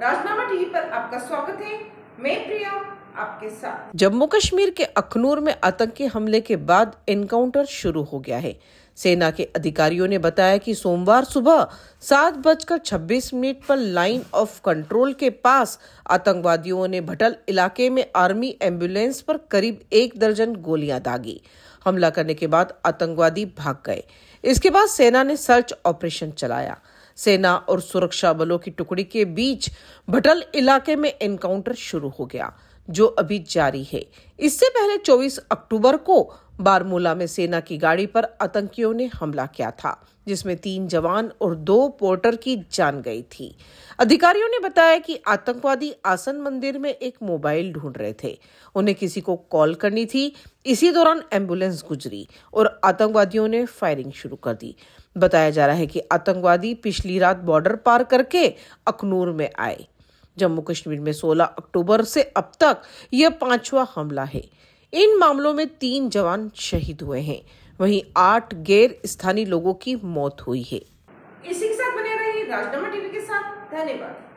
राजनामा TV पर आपका स्वागत है मैं प्रिया आपके साथ जम्मू कश्मीर के अखनूर में आतंकी हमले के बाद एनकाउंटर शुरू हो गया है सेना के अधिकारियों ने बताया कि सोमवार सुबह सात बजकर छब्बीस मिनट पर लाइन ऑफ कंट्रोल के पास आतंकवादियों ने भटल इलाके में आर्मी एम्बुलेंस पर करीब एक दर्जन गोलियां दागी हमला करने के बाद आतंकवादी भाग गए इसके बाद सेना ने सर्च ऑपरेशन चलाया सेना और सुरक्षा बलों की टुकड़ी के बीच भटल इलाके में एनकाउंटर शुरू हो गया जो अभी जारी है इससे पहले 24 अक्टूबर को बारमूला में सेना की गाड़ी पर आतंकियों ने हमला किया था जिसमें तीन जवान और दो पोर्टर की जान गई थी अधिकारियों ने बताया कि आतंकवादी आसन मंदिर में एक मोबाइल ढूंढ रहे थे उन्हें किसी को कॉल करनी थी इसी दौरान एम्बुलेंस गुजरी और आतंकवादियों ने फायरिंग शुरू कर दी बताया जा रहा है कि आतंकवादी पिछली रात बॉर्डर पार करके अखनूर में आए जम्मू कश्मीर में 16 अक्टूबर से अब तक यह पांचवा हमला है इन मामलों में तीन जवान शहीद हुए हैं वहीं आठ गैर स्थानीय लोगों की मौत हुई है इसी के साथ बने रहिए राजनामा टीवी के साथ धन्यवाद